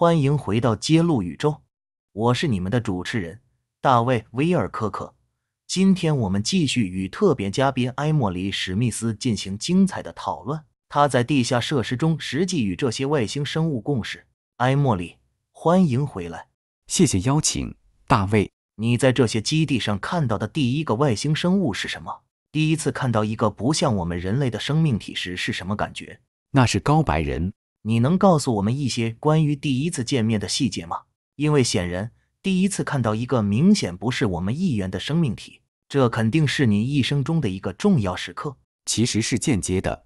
欢迎回到揭露宇宙，我是你们的主持人大卫威尔科克。今天我们继续与特别嘉宾埃莫里史密斯进行精彩的讨论。他在地下设施中实际与这些外星生物共事。埃莫里，欢迎回来，谢谢邀请。大卫，你在这些基地上看到的第一个外星生物是什么？第一次看到一个不像我们人类的生命体时是什么感觉？那是高白人。你能告诉我们一些关于第一次见面的细节吗？因为显然，第一次看到一个明显不是我们一员的生命体，这肯定是你一生中的一个重要时刻。其实是间接的，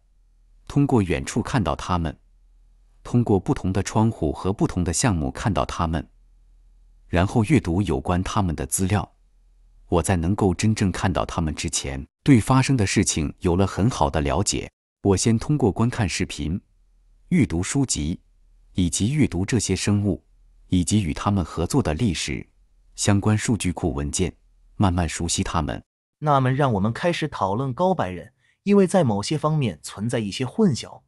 通过远处看到他们，通过不同的窗户和不同的项目看到他们，然后阅读有关他们的资料。我在能够真正看到他们之前，对发生的事情有了很好的了解。我先通过观看视频。阅读书籍，以及阅读这些生物，以及与他们合作的历史相关数据库文件，慢慢熟悉他们。那么，让我们开始讨论高白人，因为在某些方面存在一些混淆。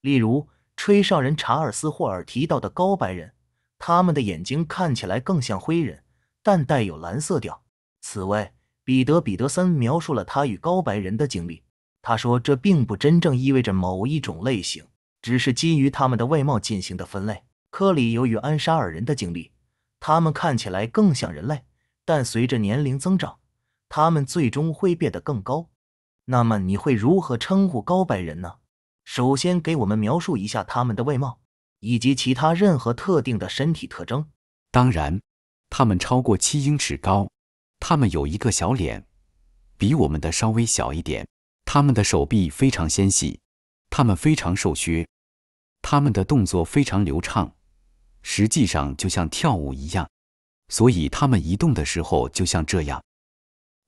例如，吹哨人查尔斯·霍尔提到的高白人，他们的眼睛看起来更像灰人，但带有蓝色调。此外，彼得·彼得森描述了他与高白人的经历。他说，这并不真正意味着某一种类型。只是基于他们的外貌进行的分类。科里由于安沙尔人的经历，他们看起来更像人类，但随着年龄增长，他们最终会变得更高。那么你会如何称呼高白人呢？首先，给我们描述一下他们的外貌以及其他任何特定的身体特征。当然，他们超过七英尺高，他们有一个小脸，比我们的稍微小一点，他们的手臂非常纤细。他们非常瘦削，他们的动作非常流畅，实际上就像跳舞一样。所以他们移动的时候就像这样。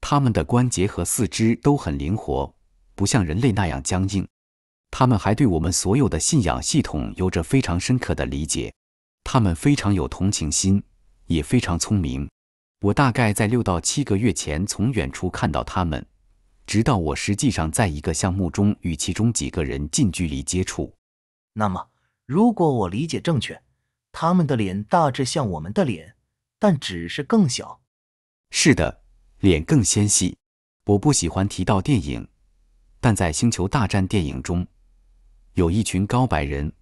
他们的关节和四肢都很灵活，不像人类那样僵硬。他们还对我们所有的信仰系统有着非常深刻的理解。他们非常有同情心，也非常聪明。我大概在六到七个月前从远处看到他们。直到我实际上在一个项目中与其中几个人近距离接触，那么如果我理解正确，他们的脸大致像我们的脸，但只是更小。是的，脸更纤细。我不喜欢提到电影，但在《星球大战》电影中，有一群高白人，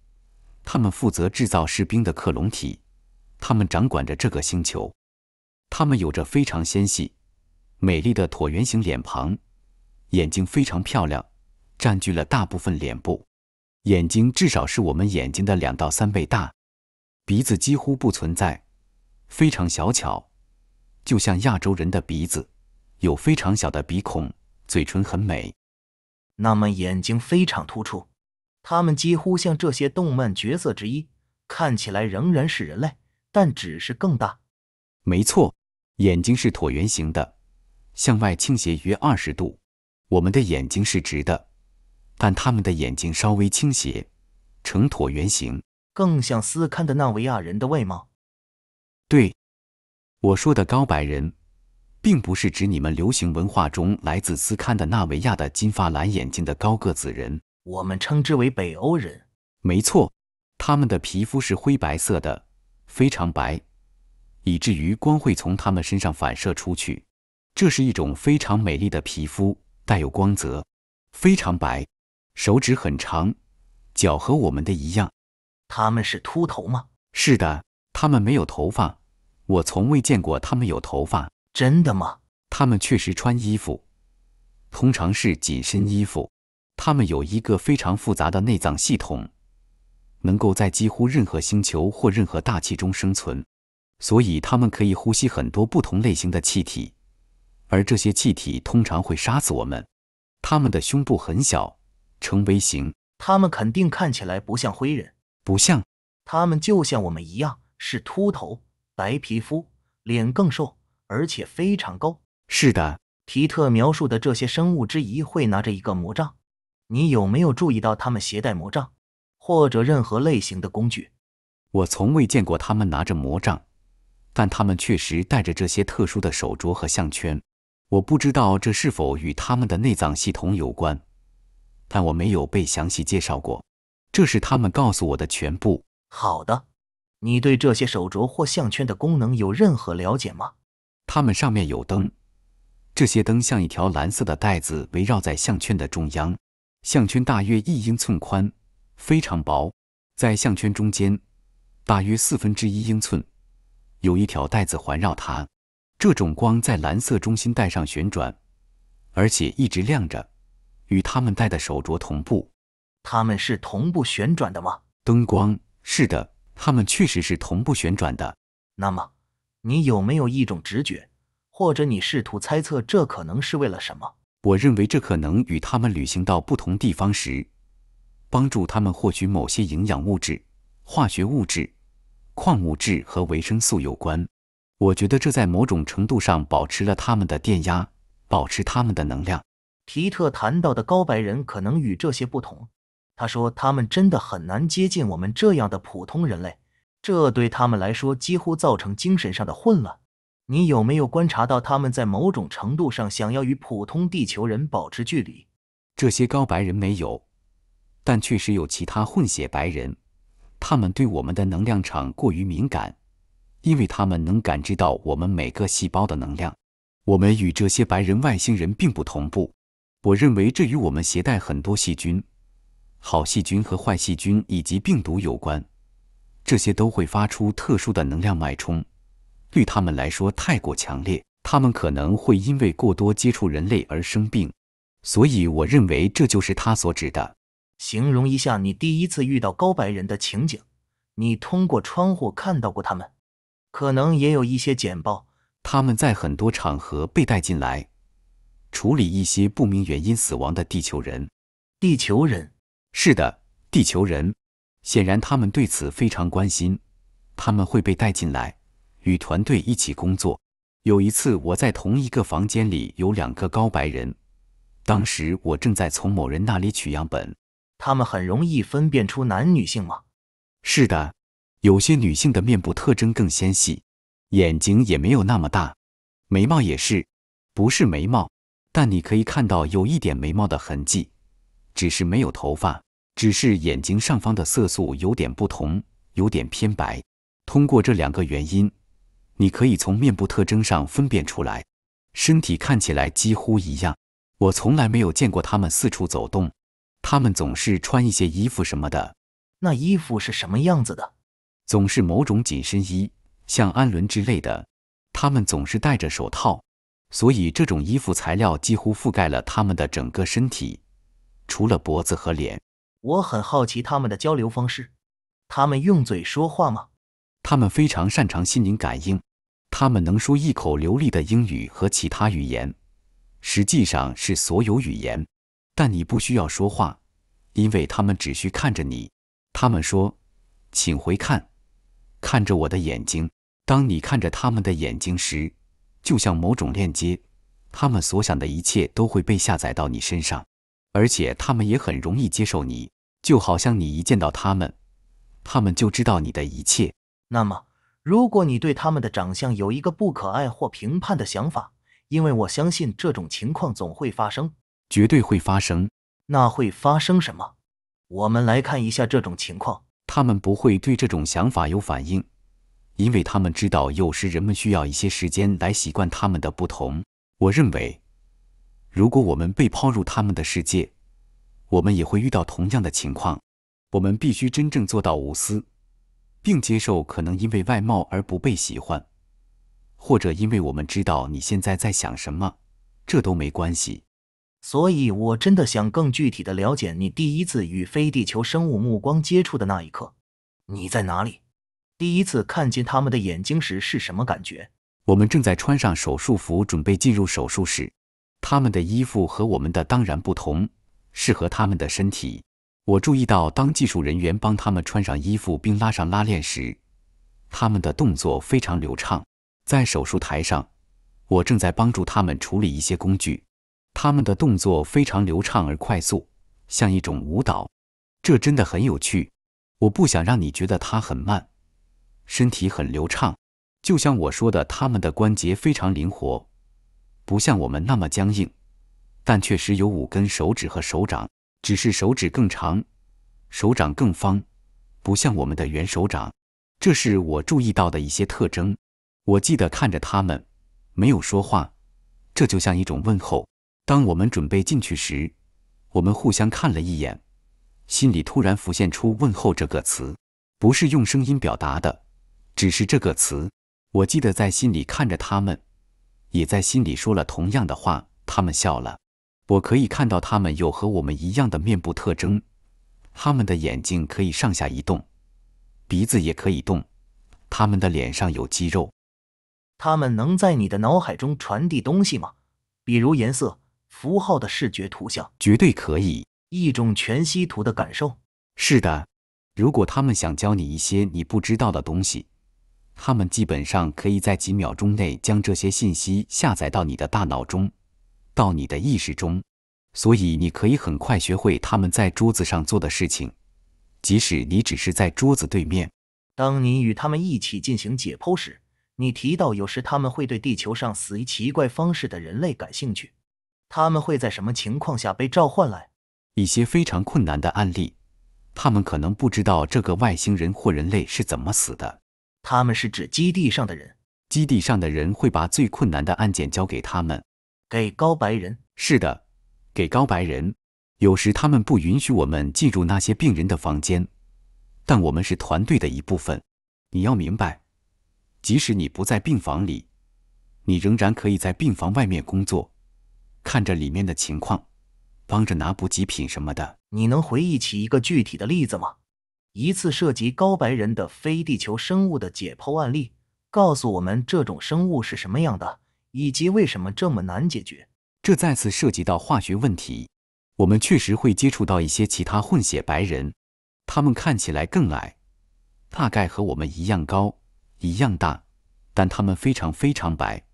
他们负责制造士兵的克隆体，他们掌管着这个星球，他们有着非常纤细、美丽的椭圆形脸庞。眼睛非常漂亮，占据了大部分脸部。眼睛至少是我们眼睛的两到三倍大。鼻子几乎不存在，非常小巧，就像亚洲人的鼻子，有非常小的鼻孔。嘴唇很美。那么眼睛非常突出，它们几乎像这些动漫角色之一，看起来仍然是人类，但只是更大。没错，眼睛是椭圆形的，向外倾斜约二十度。我们的眼睛是直的，但他们的眼睛稍微倾斜，呈椭圆形，更像斯堪的纳维亚人的外貌。对，我说的高白人，并不是指你们流行文化中来自斯堪的纳维亚的金发蓝眼睛的高个子人。我们称之为北欧人。没错，他们的皮肤是灰白色的，非常白，以至于光会从他们身上反射出去。这是一种非常美丽的皮肤。带有光泽，非常白，手指很长，脚和我们的一样。他们是秃头吗？是的，他们没有头发。我从未见过他们有头发。真的吗？他们确实穿衣服，通常是紧身衣服。他们有一个非常复杂的内脏系统，能够在几乎任何星球或任何大气中生存，所以他们可以呼吸很多不同类型的气体，而这些气体通常会杀死我们。他们的胸部很小，呈 V 形。他们肯定看起来不像灰人，不像。他们就像我们一样，是秃头、白皮肤、脸更瘦，而且非常高。是的，皮特描述的这些生物之一会拿着一个魔杖。你有没有注意到他们携带魔杖，或者任何类型的工具？我从未见过他们拿着魔杖，但他们确实带着这些特殊的手镯和项圈。我不知道这是否与他们的内脏系统有关，但我没有被详细介绍过。这是他们告诉我的全部。好的，你对这些手镯或项圈的功能有任何了解吗？它们上面有灯，这些灯像一条蓝色的带子围绕在项圈的中央。项圈大约一英寸宽，非常薄。在项圈中间，大约四分之一英寸，有一条带子环绕它。这种光在蓝色中心带上旋转，而且一直亮着，与他们戴的手镯同步。他们是同步旋转的吗？灯光是的，他们确实是同步旋转的。那么，你有没有一种直觉，或者你试图猜测这可能是为了什么？我认为这可能与他们旅行到不同地方时，帮助他们获取某些营养物质、化学物质、矿物质和维生素有关。我觉得这在某种程度上保持了他们的电压，保持他们的能量。皮特谈到的高白人可能与这些不同。他说，他们真的很难接近我们这样的普通人类，这对他们来说几乎造成精神上的混乱。你有没有观察到他们在某种程度上想要与普通地球人保持距离？这些高白人没有，但确实有其他混血白人，他们对我们的能量场过于敏感。因为他们能感知到我们每个细胞的能量，我们与这些白人外星人并不同步。我认为这与我们携带很多细菌，好细菌和坏细菌以及病毒有关，这些都会发出特殊的能量脉冲，对他们来说太过强烈，他们可能会因为过多接触人类而生病。所以，我认为这就是他所指的。形容一下你第一次遇到高白人的情景，你通过窗户看到过他们？可能也有一些简报，他们在很多场合被带进来，处理一些不明原因死亡的地球人。地球人，是的，地球人。显然他们对此非常关心。他们会被带进来，与团队一起工作。有一次我在同一个房间里有两个高白人，当时我正在从某人那里取样本。他们很容易分辨出男女性吗？是的。有些女性的面部特征更纤细，眼睛也没有那么大，眉毛也是，不是眉毛，但你可以看到有一点眉毛的痕迹，只是没有头发，只是眼睛上方的色素有点不同，有点偏白。通过这两个原因，你可以从面部特征上分辨出来，身体看起来几乎一样。我从来没有见过他们四处走动，他们总是穿一些衣服什么的，那衣服是什么样子的？总是某种紧身衣，像氨纶之类的，他们总是戴着手套，所以这种衣服材料几乎覆盖了他们的整个身体，除了脖子和脸。我很好奇他们的交流方式，他们用嘴说话吗？他们非常擅长心灵感应，他们能说一口流利的英语和其他语言，实际上是所有语言，但你不需要说话，因为他们只需看着你。他们说，请回看。看着我的眼睛，当你看着他们的眼睛时，就像某种链接，他们所想的一切都会被下载到你身上，而且他们也很容易接受你，就好像你一见到他们，他们就知道你的一切。那么，如果你对他们的长相有一个不可爱或评判的想法，因为我相信这种情况总会发生，绝对会发生，那会发生什么？我们来看一下这种情况。他们不会对这种想法有反应，因为他们知道有时人们需要一些时间来习惯他们的不同。我认为，如果我们被抛入他们的世界，我们也会遇到同样的情况。我们必须真正做到无私，并接受可能因为外貌而不被喜欢，或者因为我们知道你现在在想什么，这都没关系。所以，我真的想更具体的了解你第一次与非地球生物目光接触的那一刻。你在哪里？第一次看见他们的眼睛时是什么感觉？我们正在穿上手术服，准备进入手术室。他们的衣服和我们的当然不同，适合他们的身体。我注意到，当技术人员帮他们穿上衣服并拉上拉链时，他们的动作非常流畅。在手术台上，我正在帮助他们处理一些工具。他们的动作非常流畅而快速，像一种舞蹈，这真的很有趣。我不想让你觉得它很慢，身体很流畅，就像我说的，他们的关节非常灵活，不像我们那么僵硬。但确实有五根手指和手掌，只是手指更长，手掌更方，不像我们的圆手掌。这是我注意到的一些特征。我记得看着他们，没有说话，这就像一种问候。当我们准备进去时，我们互相看了一眼，心里突然浮现出“问候”这个词，不是用声音表达的，只是这个词。我记得在心里看着他们，也在心里说了同样的话。他们笑了。我可以看到他们有和我们一样的面部特征，他们的眼睛可以上下移动，鼻子也可以动，他们的脸上有肌肉。他们能在你的脑海中传递东西吗？比如颜色。符号的视觉图像绝对可以一种全息图的感受。是的，如果他们想教你一些你不知道的东西，他们基本上可以在几秒钟内将这些信息下载到你的大脑中，到你的意识中。所以你可以很快学会他们在桌子上做的事情，即使你只是在桌子对面。当你与他们一起进行解剖时，你提到有时他们会对地球上死于奇怪方式的人类感兴趣。他们会在什么情况下被召唤来？一些非常困难的案例，他们可能不知道这个外星人或人类是怎么死的。他们是指基地上的人。基地上的人会把最困难的案件交给他们，给高白人。是的，给高白人。有时他们不允许我们进入那些病人的房间，但我们是团队的一部分。你要明白，即使你不在病房里，你仍然可以在病房外面工作。看着里面的情况，帮着拿补给品什么的。你能回忆起一个具体的例子吗？一次涉及高白人的非地球生物的解剖案例，告诉我们这种生物是什么样的，以及为什么这么难解决。这再次涉及到化学问题。我们确实会接触到一些其他混血白人，他们看起来更矮，大概和我们一样高，一样大，但他们非常非常白，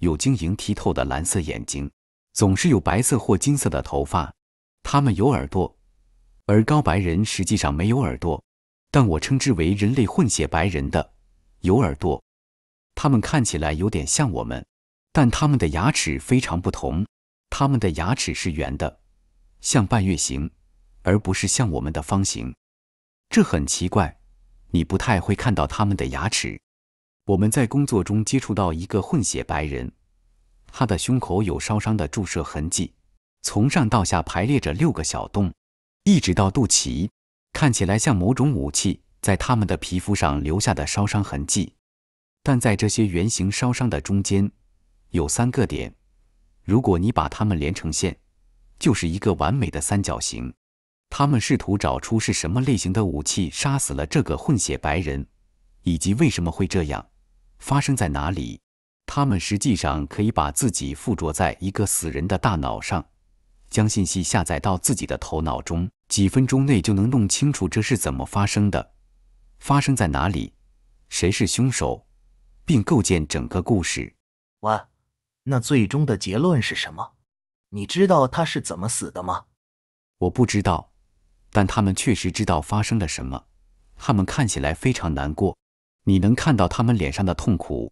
有晶莹剔透的蓝色眼睛。总是有白色或金色的头发，他们有耳朵，而高白人实际上没有耳朵，但我称之为人类混血白人的有耳朵。他们看起来有点像我们，但他们的牙齿非常不同，他们的牙齿是圆的，像半月形，而不是像我们的方形。这很奇怪，你不太会看到他们的牙齿。我们在工作中接触到一个混血白人。他的胸口有烧伤的注射痕迹，从上到下排列着六个小洞，一直到肚脐，看起来像某种武器在他们的皮肤上留下的烧伤痕迹。但在这些圆形烧伤的中间，有三个点，如果你把它们连成线，就是一个完美的三角形。他们试图找出是什么类型的武器杀死了这个混血白人，以及为什么会这样，发生在哪里。他们实际上可以把自己附着在一个死人的大脑上，将信息下载到自己的头脑中，几分钟内就能弄清楚这是怎么发生的，发生在哪里，谁是凶手，并构建整个故事。哇，那最终的结论是什么？你知道他是怎么死的吗？我不知道，但他们确实知道发生了什么。他们看起来非常难过，你能看到他们脸上的痛苦。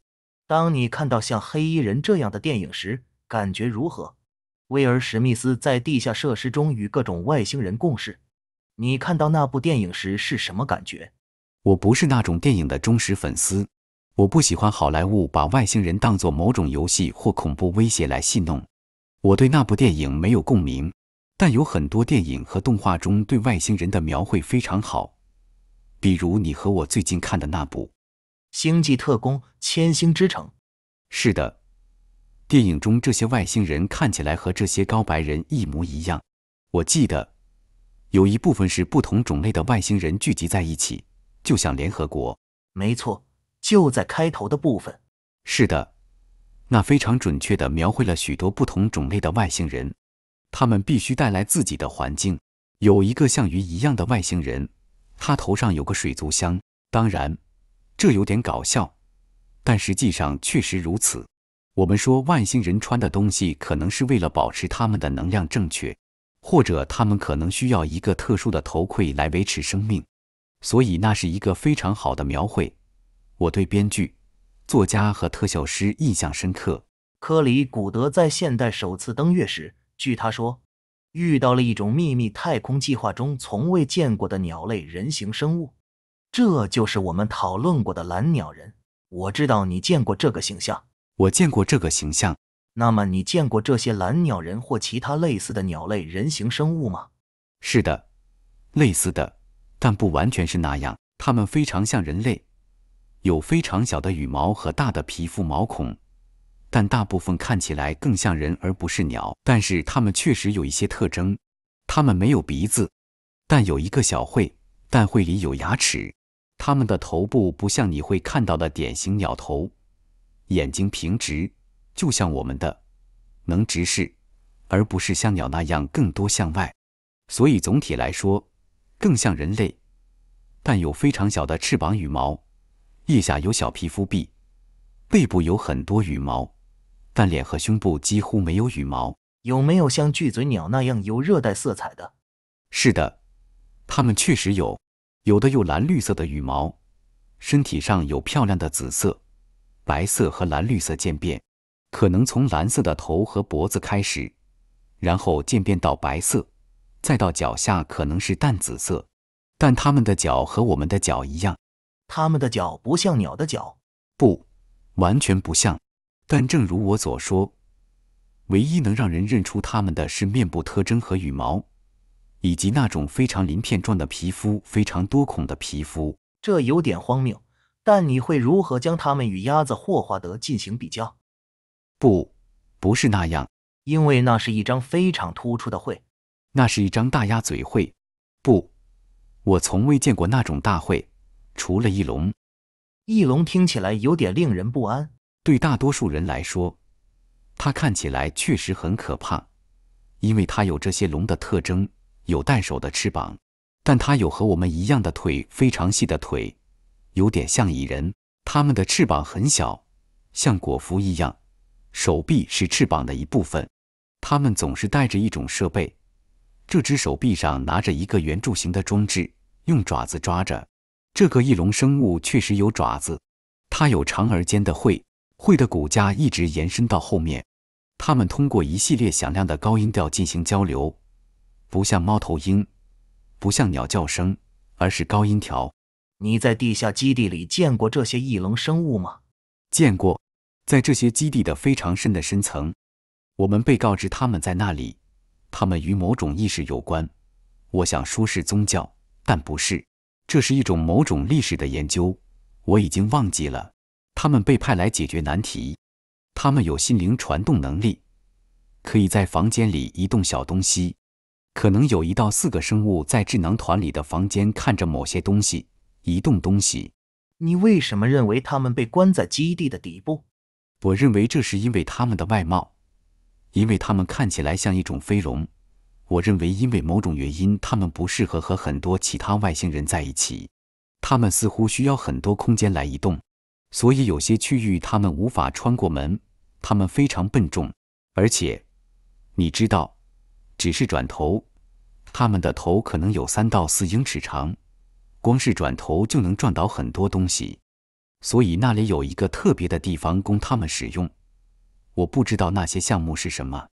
当你看到像《黑衣人》这样的电影时，感觉如何？威尔·史密斯在地下设施中与各种外星人共事。你看到那部电影时是什么感觉？我不是那种电影的忠实粉丝，我不喜欢好莱坞把外星人当作某种游戏或恐怖威胁来戏弄。我对那部电影没有共鸣，但有很多电影和动画中对外星人的描绘非常好，比如你和我最近看的那部。星际特工《千星之城》是的，电影中这些外星人看起来和这些高白人一模一样。我记得有一部分是不同种类的外星人聚集在一起，就像联合国。没错，就在开头的部分。是的，那非常准确地描绘了许多不同种类的外星人。他们必须带来自己的环境。有一个像鱼一样的外星人，他头上有个水族箱。当然。这有点搞笑，但实际上确实如此。我们说外星人穿的东西可能是为了保持他们的能量正确，或者他们可能需要一个特殊的头盔来维持生命，所以那是一个非常好的描绘。我对编剧、作家和特效师印象深刻。科里·古德在现代首次登月时，据他说，遇到了一种秘密太空计划中从未见过的鸟类人形生物。这就是我们讨论过的蓝鸟人。我知道你见过这个形象，我见过这个形象。那么你见过这些蓝鸟人或其他类似的鸟类人形生物吗？是的，类似的，但不完全是那样。它们非常像人类，有非常小的羽毛和大的皮肤毛孔，但大部分看起来更像人而不是鸟。但是它们确实有一些特征：它们没有鼻子，但有一个小喙，但喙里有牙齿。它们的头部不像你会看到的典型鸟头，眼睛平直，就像我们的，能直视，而不是像鸟那样更多向外。所以总体来说，更像人类。但有非常小的翅膀羽毛，腋下有小皮肤壁，背部有很多羽毛，但脸和胸部几乎没有羽毛。有没有像巨嘴鸟那样有热带色彩的？是的，它们确实有。有的有蓝绿色的羽毛，身体上有漂亮的紫色、白色和蓝绿色渐变，可能从蓝色的头和脖子开始，然后渐变到白色，再到脚下可能是淡紫色。但它们的脚和我们的脚一样，它们的脚不像鸟的脚，不，完全不像。但正如我所说，唯一能让人认出它们的是面部特征和羽毛。以及那种非常鳞片状的皮肤、非常多孔的皮肤，这有点荒谬。但你会如何将它们与鸭子霍华德进行比较？不，不是那样，因为那是一张非常突出的喙，那是一张大鸭嘴喙。不，我从未见过那种大喙，除了翼龙。翼龙听起来有点令人不安。对大多数人来说，它看起来确实很可怕，因为它有这些龙的特征。有带手的翅膀，但它有和我们一样的腿，非常细的腿，有点像蚁人。它们的翅膀很小，像果蝠一样，手臂是翅膀的一部分。它们总是带着一种设备。这只手臂上拿着一个圆柱形的装置，用爪子抓着。这个翼龙生物确实有爪子，它有长而尖的喙，喙的骨架一直延伸到后面。它们通过一系列响亮的高音调进行交流。不像猫头鹰，不像鸟叫声，而是高音条。你在地下基地里见过这些翼龙生物吗？见过，在这些基地的非常深的深层，我们被告知他们在那里，他们与某种意识有关。我想说是宗教，但不是，这是一种某种历史的研究。我已经忘记了，他们被派来解决难题。他们有心灵传动能力，可以在房间里移动小东西。可能有一到四个生物在智囊团里的房间看着某些东西，移动东西。你为什么认为他们被关在基地的底部？我认为这是因为他们的外貌，因为他们看起来像一种飞龙。我认为因为某种原因，他们不适合和很多其他外星人在一起。他们似乎需要很多空间来移动，所以有些区域他们无法穿过门。他们非常笨重，而且，你知道。只是转头，他们的头可能有三到四英尺长，光是转头就能撞倒很多东西，所以那里有一个特别的地方供他们使用。我不知道那些项目是什么，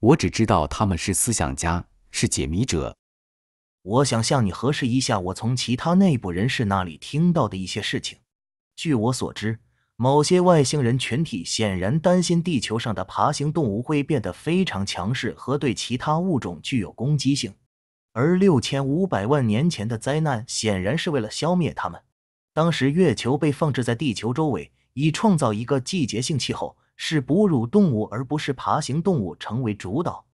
我只知道他们是思想家，是解谜者。我想向你核实一下我从其他内部人士那里听到的一些事情。据我所知。某些外星人群体显然担心地球上的爬行动物会变得非常强势和对其他物种具有攻击性，而六千五百万年前的灾难显然是为了消灭它们。当时月球被放置在地球周围，以创造一个季节性气候，使哺乳动物而不是爬行动物成为主导。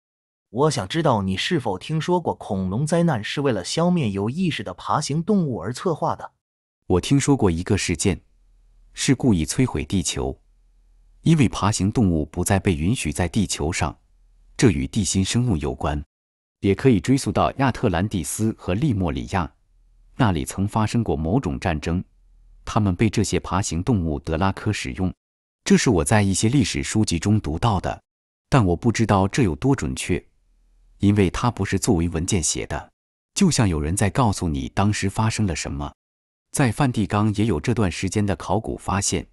我想知道你是否听说过恐龙灾难是为了消灭有意识的爬行动物而策划的？我听说过一个事件。是故意摧毁地球，因为爬行动物不再被允许在地球上。这与地心生物有关，也可以追溯到亚特兰蒂斯和利莫里亚，那里曾发生过某种战争。他们被这些爬行动物德拉科使用。这是我在一些历史书籍中读到的，但我不知道这有多准确，因为它不是作为文件写的，就像有人在告诉你当时发生了什么。在梵蒂冈也有这段时间的考古发现，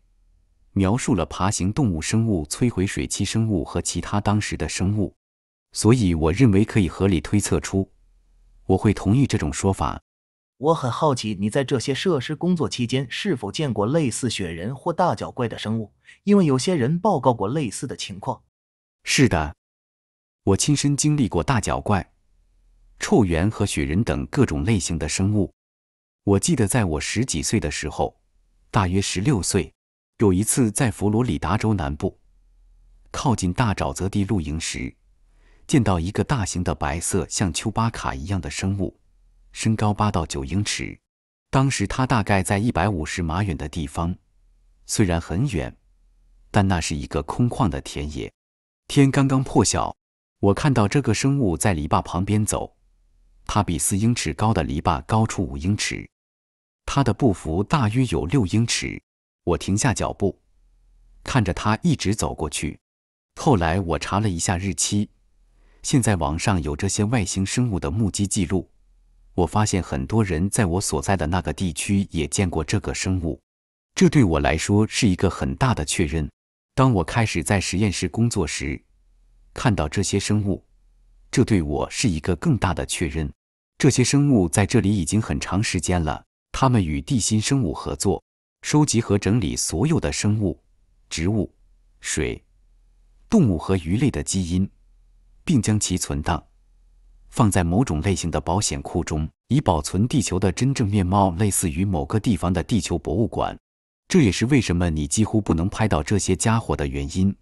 描述了爬行动物生物、摧毁水栖生物和其他当时的生物，所以我认为可以合理推测出，我会同意这种说法。我很好奇你在这些设施工作期间是否见过类似雪人或大脚怪的生物，因为有些人报告过类似的情况。是的，我亲身经历过大脚怪、臭猿和雪人等各种类型的生物。我记得在我十几岁的时候，大约十六岁，有一次在佛罗里达州南部，靠近大沼泽地露营时，见到一个大型的白色、像丘巴卡一样的生物，身高八到九英尺。当时它大概在一百五十码远的地方，虽然很远，但那是一个空旷的田野，天刚刚破晓。我看到这个生物在篱笆旁边走，它比四英尺高的篱笆高出五英尺。它的步幅大约有六英尺，我停下脚步，看着它一直走过去。后来我查了一下日期，现在网上有这些外星生物的目击记录。我发现很多人在我所在的那个地区也见过这个生物，这对我来说是一个很大的确认。当我开始在实验室工作时，看到这些生物，这对我是一个更大的确认。这些生物在这里已经很长时间了。他们与地心生物合作，收集和整理所有的生物、植物、水、动物和鱼类的基因，并将其存档，放在某种类型的保险库中，以保存地球的真正面貌，类似于某个地方的地球博物馆。这也是为什么你几乎不能拍到这些家伙的原因，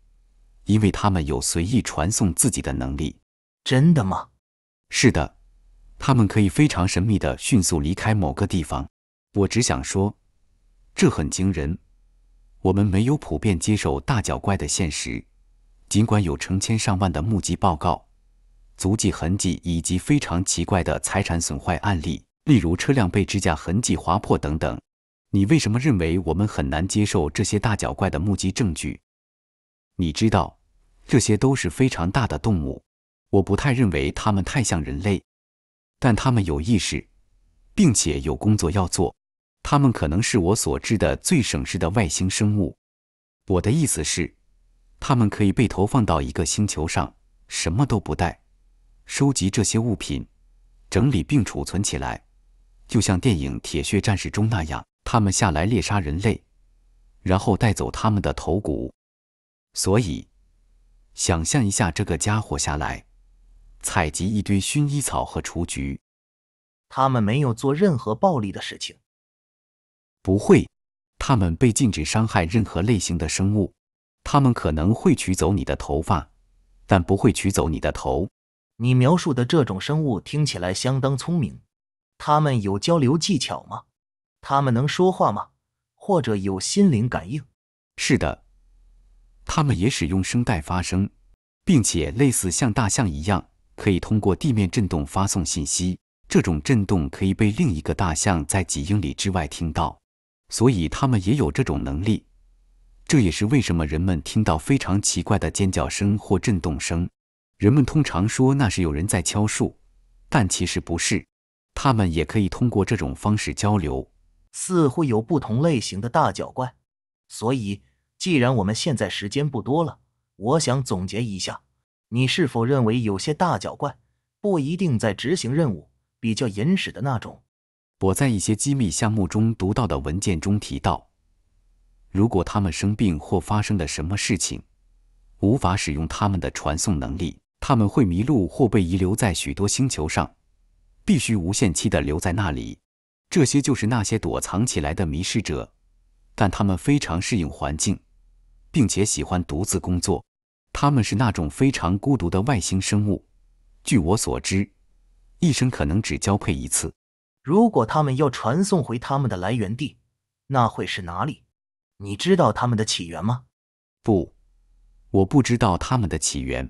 因为他们有随意传送自己的能力。真的吗？是的，他们可以非常神秘地迅速离开某个地方。我只想说，这很惊人。我们没有普遍接受大脚怪的现实，尽管有成千上万的目击报告、足迹痕迹以及非常奇怪的财产损坏案例，例如车辆被指甲痕迹划破等等。你为什么认为我们很难接受这些大脚怪的目击证据？你知道，这些都是非常大的动物。我不太认为它们太像人类，但它们有意识，并且有工作要做。他们可能是我所知的最省事的外星生物。我的意思是，他们可以被投放到一个星球上，什么都不带，收集这些物品，整理并储存起来，就像电影《铁血战士》中那样。他们下来猎杀人类，然后带走他们的头骨。所以，想象一下这个家伙下来，采集一堆薰衣草和雏菊。他们没有做任何暴力的事情。不会，它们被禁止伤害任何类型的生物。它们可能会取走你的头发，但不会取走你的头。你描述的这种生物听起来相当聪明。它们有交流技巧吗？它们能说话吗？或者有心灵感应？是的，它们也使用声带发声，并且类似像大象一样，可以通过地面震动发送信息。这种震动可以被另一个大象在几英里之外听到。所以他们也有这种能力，这也是为什么人们听到非常奇怪的尖叫声或震动声，人们通常说那是有人在敲树，但其实不是。他们也可以通过这种方式交流。似乎有不同类型的大脚怪，所以既然我们现在时间不多了，我想总结一下：你是否认为有些大脚怪不一定在执行任务，比较原始的那种？我在一些机密项目中读到的文件中提到，如果他们生病或发生了什么事情，无法使用他们的传送能力，他们会迷路或被遗留在许多星球上，必须无限期地留在那里。这些就是那些躲藏起来的迷失者，但他们非常适应环境，并且喜欢独自工作。他们是那种非常孤独的外星生物。据我所知，一生可能只交配一次。如果他们要传送回他们的来源地，那会是哪里？你知道他们的起源吗？不，我不知道他们的起源，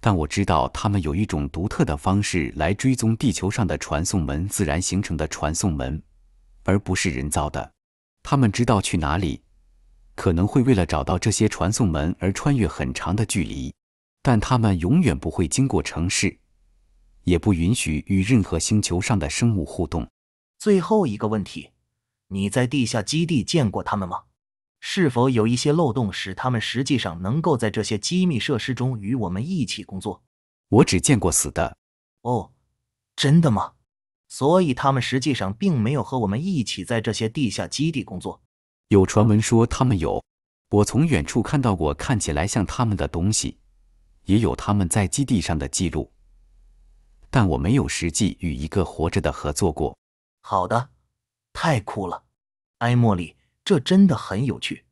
但我知道他们有一种独特的方式来追踪地球上的传送门——自然形成的传送门，而不是人造的。他们知道去哪里，可能会为了找到这些传送门而穿越很长的距离，但他们永远不会经过城市。也不允许与任何星球上的生物互动。最后一个问题：你在地下基地见过他们吗？是否有一些漏洞使他们实际上能够在这些机密设施中与我们一起工作？我只见过死的。哦，真的吗？所以他们实际上并没有和我们一起在这些地下基地工作。有传闻说他们有。我从远处看到过看起来像他们的东西，也有他们在基地上的记录。但我没有实际与一个活着的合作过。好的，太酷了，埃莫里，这真的很有趣。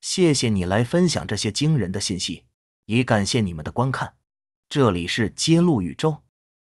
谢谢你来分享这些惊人的信息，也感谢你们的观看。这里是揭露宇宙。